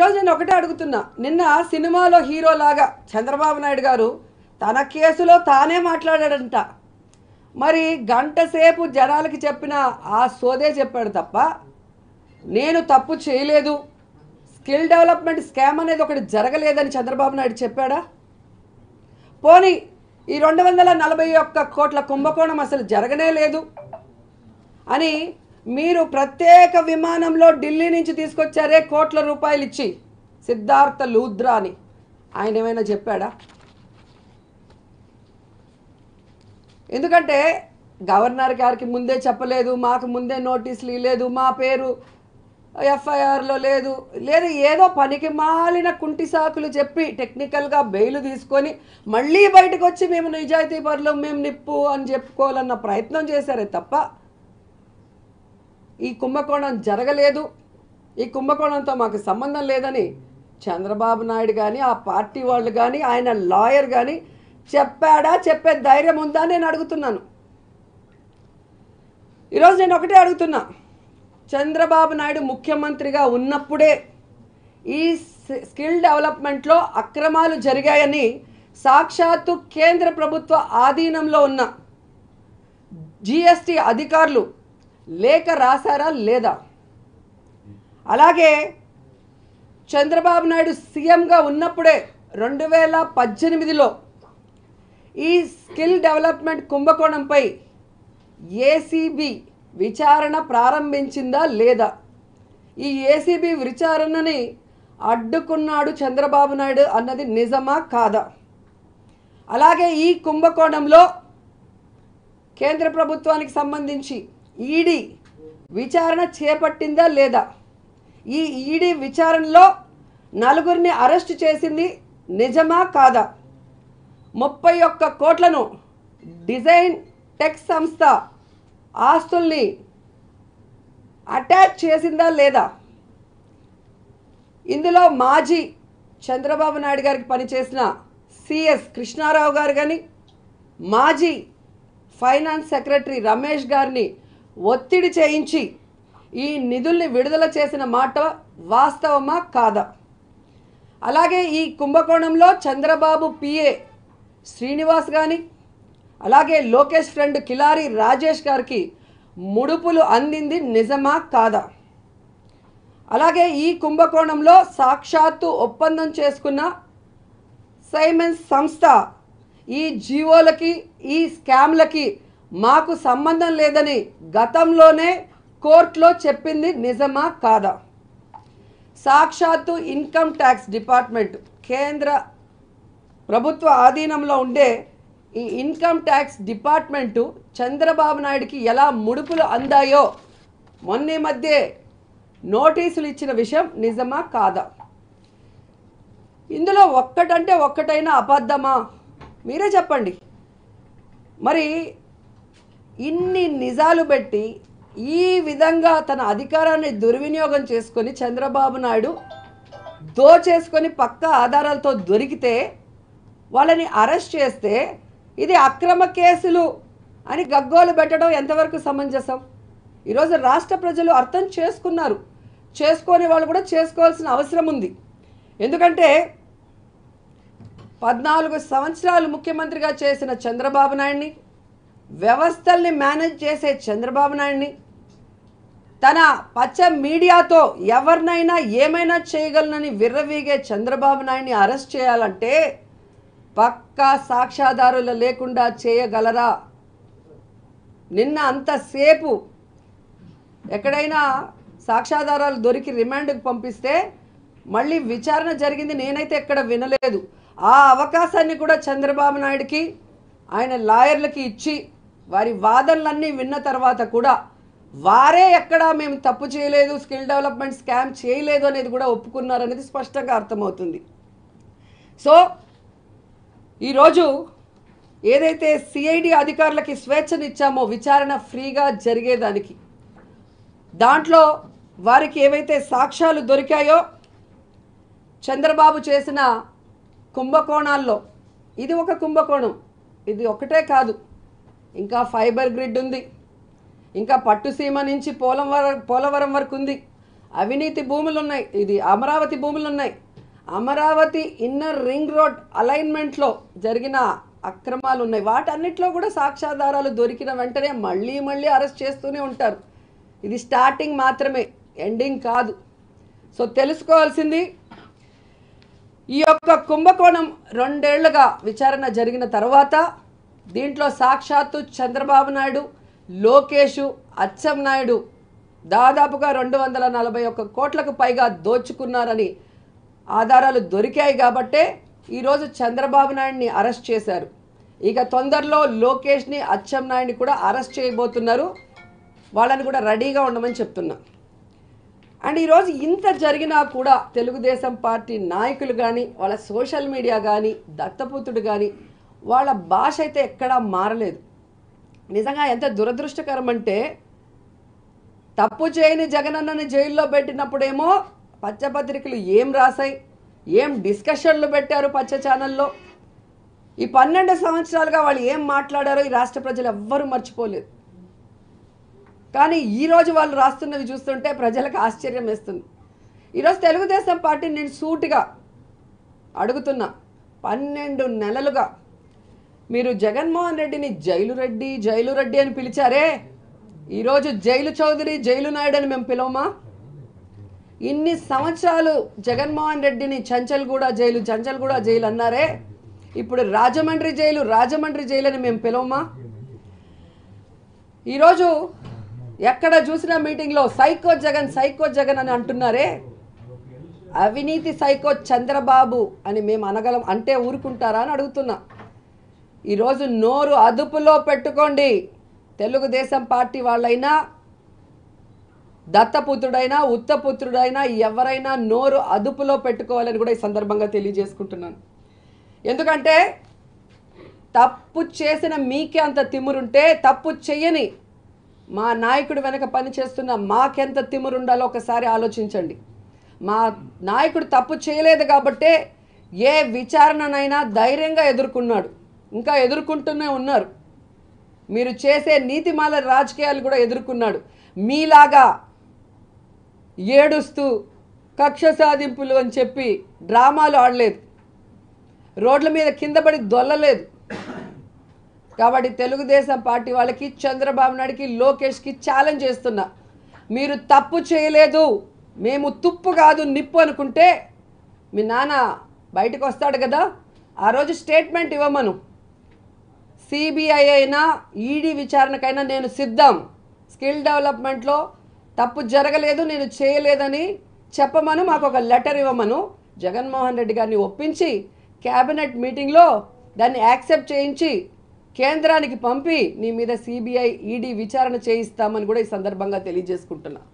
ఈరోజు నేను ఒకటే అడుగుతున్నా నిన్న సినిమాలో హీరోలాగా చంద్రబాబు నాయుడు గారు తన కేసులో తానే మాట్లాడాడంట మరి గంట సేపు జనాలకి చెప్పిన ఆ సోదే చెప్పాడు తప్ప నేను తప్పు చేయలేదు స్కిల్ డెవలప్మెంట్ స్కామ్ అనేది ఒకటి జరగలేదని చంద్రబాబు నాయుడు చెప్పాడా పోనీ ఈ రెండు వందల నలభై ఒక్క కోట్ల కుంభకోణం అసలు జరగనే లేదు అని మీరు ప్రత్యేక విమానంలో ఢిల్లీ నుంచి తీసుకొచ్చారే కోట్ల రూపాయలు ఇచ్చి సిద్ధార్థ లూద్రా అని ఆయన ఏమైనా చెప్పాడా ఎందుకంటే గవర్నర్ గారికి ముందే చెప్పలేదు మాకు ముందే నోటీసులు ఇవ్వలేదు మా పేరు ఎఫ్ఐఆర్లో లేదు లేదు ఏదో పనికి మాలిన కుంటి సాకులు చెప్పి టెక్నికల్గా బెయిల్ తీసుకొని మళ్ళీ బయటకు వచ్చి మేము నిజాయితీ పరులు మేము నిప్పు అని చెప్పుకోవాలన్న ప్రయత్నం చేశారే తప్ప ఈ కుంభకోణం జరగలేదు ఈ కుంభకోణంతో మాకు సంబంధం లేదని చంద్రబాబు నాయుడు కానీ ఆ పార్టీ వాళ్ళు కానీ ఆయన లాయర్ కానీ చెప్పాడా చెప్పే ధైర్యం ఉందా నేను అడుగుతున్నాను ఈరోజు నేను ఒకటే అడుగుతున్నా చంద్రబాబు నాయుడు ముఖ్యమంత్రిగా ఉన్నప్పుడే ఈ స్కిల్ డెవలప్మెంట్లో అక్రమాలు జరిగాయని సాక్షాత్తు కేంద్ర ప్రభుత్వ ఆధీనంలో ఉన్న జిఎస్టి అధికారులు లేఖ రాశారా లేదా అలాగే చంద్రబాబు నాయుడు సీఎంగా ఉన్నప్పుడే రెండు వేల పద్దెనిమిదిలో ఈ స్కిల్ డెవలప్మెంట్ కుంభకోణంపై ఏసీబీ విచారణ ప్రారంభించిందా లేదా ఈ ఏసీబీ విచారణని అడ్డుకున్నాడు చంద్రబాబు నాయుడు అన్నది నిజమా కాదా అలాగే ఈ కుంభకోణంలో కేంద్ర ప్రభుత్వానికి సంబంధించి ఈడీ విచారణ చేపట్టిందా లేదా ఈ ఈడీ విచారణలో నలుగురిని అరెస్ట్ చేసింది నిజమా కాదా ముప్పై ఒక్క కోట్లను డిజైన్ టెక్ సంస్థ ఆస్తుల్ని అటాచ్ చేసిందా లేదా ఇందులో మాజీ చంద్రబాబు నాయుడు గారికి పనిచేసిన సిఎస్ కృష్ణారావు గారు కానీ మాజీ ఫైనాన్స్ సెక్రటరీ రమేష్ గారిని ఒత్తిడి చేయించి ఈ నిధుల్ని విడుదల చేసిన మాట వాస్తవమా కాదా అలాగే ఈ కుంభకోణంలో చంద్రబాబు పిఏ శ్రీనివాస్ కానీ అలాగే లోకేష్ ఫ్రెండ్ కిలారి రాజేష్ గారికి ముడుపులు అందింది నిజమా కాదా అలాగే ఈ కుంభకోణంలో సాక్షాత్తు ఒప్పందం చేసుకున్న సైమన్స్ సంస్థ ఈ జీవోలకి ఈ స్కామ్లకి మాకు సంబంధం లేదని గతంలోనే కోర్టులో చెప్పింది నిజమా కాదా సాక్షాత్తు ఇన్కమ్ ట్యాక్స్ డిపార్ట్మెంట్ కేంద్ర ప్రభుత్వ ఆధీనంలో ఉండే ఈ ఇన్కమ్ ట్యాక్స్ డిపార్ట్మెంటు చంద్రబాబు నాయుడికి ఎలా ముడుపులు అందాయో మొన్న మధ్య నోటీసులు ఇచ్చిన విషయం నిజమా కాదా ఇందులో ఒక్కటంటే ఒక్కటైనా అబద్ధమా మీరే చెప్పండి మరి ఇన్ని నిజాలు పెట్టి ఈ విధంగా తన అధికారాన్ని దుర్వినియోగం చేసుకొని చంద్రబాబు నాయుడు దోచేసుకొని పక్క ఆధారాలతో దొరికితే వాళ్ళని అరెస్ట్ చేస్తే ఇది అక్రమ కేసులు అని గగ్గోలు పెట్టడం ఎంతవరకు సమంజసం ఈరోజు రాష్ట్ర ప్రజలు అర్థం చేసుకున్నారు చేసుకునే వాళ్ళు కూడా చేసుకోవాల్సిన అవసరం ఉంది ఎందుకంటే పద్నాలుగు సంవత్సరాలు ముఖ్యమంత్రిగా చేసిన చంద్రబాబు నాయుడిని వ్యవస్థల్ని మేనేజ్ చేసే చంద్రబాబు నాయుడిని తన పచ్చ మీడియాతో ఎవరినైనా ఏమైనా చేయగలనని విర్రవీగే చంద్రబాబు నాయుడిని అరెస్ట్ చేయాలంటే పక్కా సాక్ష్యాధారులు లేకుండా చేయగలరా నిన్న అంతసేపు ఎక్కడైనా సాక్ష్యాధారాలు దొరికి రిమాండ్కి పంపిస్తే మళ్ళీ విచారణ జరిగింది నేనైతే ఎక్కడ వినలేదు ఆ అవకాశాన్ని కూడా చంద్రబాబు నాయుడికి ఆయన లాయర్లకి ఇచ్చి వారి వాదనలన్నీ విన్న తర్వాత కూడా వారే ఎక్కడా మేము తప్పు చేయలేదు స్కిల్ డెవలప్మెంట్ స్కామ్ చేయలేదు అనేది కూడా ఒప్పుకున్నారనేది స్పష్టంగా అర్థమవుతుంది సో ఈరోజు ఏదైతే సిఐడి అధికారులకి స్వేచ్ఛనిచ్చామో విచారణ ఫ్రీగా జరిగేదానికి దాంట్లో వారికి ఏవైతే సాక్ష్యాలు దొరికాయో చంద్రబాబు చేసిన కుంభకోణాల్లో ఇది ఒక కుంభకోణం ఇది ఒకటే కాదు ఇంకా ఫైబర్ గ్రిడ్ ఉంది ఇంకా పట్టుసీమ నుంచి పోలవరం పోలవరం వరకు ఉంది అవినీతి భూములు ఉన్నాయి ఇది అమరావతి భూములు ఉన్నాయి అమరావతి ఇన్నర్ రింగ్ రోడ్ అలైన్మెంట్లో జరిగిన అక్రమాలు ఉన్నాయి వాటన్నిటిలో కూడా సాక్ష్యాధారాలు దొరికిన వెంటనే మళ్ళీ మళ్ళీ అరెస్ట్ చేస్తూనే ఉంటారు ఇది స్టార్టింగ్ మాత్రమే ఎండింగ్ కాదు సో తెలుసుకోవాల్సింది ఈ యొక్క కుంభకోణం రెండేళ్లుగా విచారణ జరిగిన తర్వాత దీంట్లో సాక్షాత్తు చంద్రబాబు నాయుడు లోకేషు అచ్చం నాయుడు దాదాపుగా రెండు వందల నలభై ఒక్క కోట్లకు పైగా దోచుకున్నారని ఆధారాలు దొరికాయి కాబట్టే ఈరోజు చంద్రబాబు నాయుడిని అరెస్ట్ చేశారు ఇక తొందరలో లోకేష్ని అచ్చం నాయుడిని కూడా అరెస్ట్ చేయబోతున్నారు వాళ్ళని కూడా రెడీగా ఉండమని చెప్తున్నాం అండ్ ఈరోజు ఇంత జరిగినా కూడా తెలుగుదేశం పార్టీ నాయకులు కానీ వాళ్ళ సోషల్ మీడియా కానీ దత్తపుత్రుడు కానీ వాళ్ళ భాష అయితే ఎక్కడా మారలేదు నిజంగా ఎంత దురదృష్టకరం అంటే తప్పు చేయని జగనన్నని జైల్లో పెట్టినప్పుడేమో పచ్చపత్రికలు ఏం రాసాయి ఏం డిస్కషన్లు పెట్టారు పచ్చ ఛానల్లో ఈ పన్నెండు సంవత్సరాలుగా వాళ్ళు ఏం మాట్లాడారో ఈ రాష్ట్ర ప్రజలు ఎవ్వరూ మర్చిపోలేదు కానీ ఈరోజు వాళ్ళు రాస్తున్నవి చూస్తుంటే ప్రజలకు ఆశ్చర్యం వేస్తుంది ఈరోజు తెలుగుదేశం పార్టీ నేను సూటిగా అడుగుతున్నా పన్నెండు నెలలుగా మీరు జగన్మోహన్ రెడ్డిని జైలు రెడ్డి జైలు రెడ్డి అని పిలిచారే ఈరోజు జైలు చౌదరి జైలు నాయుడు అని మేము పిలవమా ఇన్ని సంవత్సరాలు జగన్మోహన్ రెడ్డిని చంచల్గూడ జైలు చంచల్గూడ జైలు అన్నారే ఇప్పుడు రాజమండ్రి జైలు రాజమండ్రి జైలు అని మేము పిలవమా ఈరోజు ఎక్కడ చూసిన మీటింగ్లో సైకో జగన్ సైకో జగన్ అని అంటున్నారే అవినీతి సైకో చంద్రబాబు అని మేము అనగలం అంటే ఊరుకుంటారా అని అడుగుతున్నా ఈరోజు నోరు అదుపులో పెట్టుకోండి తెలుగుదేశం పార్టీ వాళ్ళైనా దత్తపుత్రుడైనా ఉత్తపుత్రుడైనా ఎవరైనా నోరు అదుపులో పెట్టుకోవాలని కూడా ఈ సందర్భంగా తెలియజేసుకుంటున్నాను ఎందుకంటే తప్పు చేసిన మీకే అంత తిమురుంటే తప్పు చెయ్యని మా నాయకుడు వెనక పనిచేస్తున్న మాకెంత తిమురుండాలో ఒకసారి ఆలోచించండి మా నాయకుడు తప్పు చేయలేదు కాబట్టే ఏ విచారణనైనా ధైర్యంగా ఎదుర్కొన్నాడు ఇంకా ఎదుర్కొంటూనే ఉన్నారు మీరు చేసే నీతిమాల రాజకీయాలు కూడా ఎదుర్కొన్నాడు మీలాగా ఏడుస్తూ కక్ష సాధింపులు అని చెప్పి డ్రామాలు ఆడలేదు రోడ్ల మీద కిందపడి దొల్లలేదు కాబట్టి తెలుగుదేశం పార్టీ వాళ్ళకి చంద్రబాబు నాయుడికి లోకేష్కి ఛాలెంజ్ చేస్తున్నా మీరు తప్పు చేయలేదు మేము తుప్పు కాదు నిప్పు అనుకుంటే మీ నాన్న బయటకు వస్తాడు కదా ఆ రోజు స్టేట్మెంట్ ఇవ్వమను సిబిఐ అయినా ఈడీ e విచారణకైనా నేను సిద్ధం స్కిల్ డెవలప్మెంట్లో తప్పు జరగలేదు నేను చేయలేదని చెప్పమను మాకు ఒక లెటర్ ఇవ్వమను జగన్మోహన్ రెడ్డి గారిని ఒప్పించి క్యాబినెట్ మీటింగ్లో దాన్ని యాక్సెప్ట్ చేయించి కేంద్రానికి పంపి నీ మీద సిబిఐ ఈడీ e విచారణ చేయిస్తామని కూడా ఈ సందర్భంగా తెలియజేసుకుంటున్నా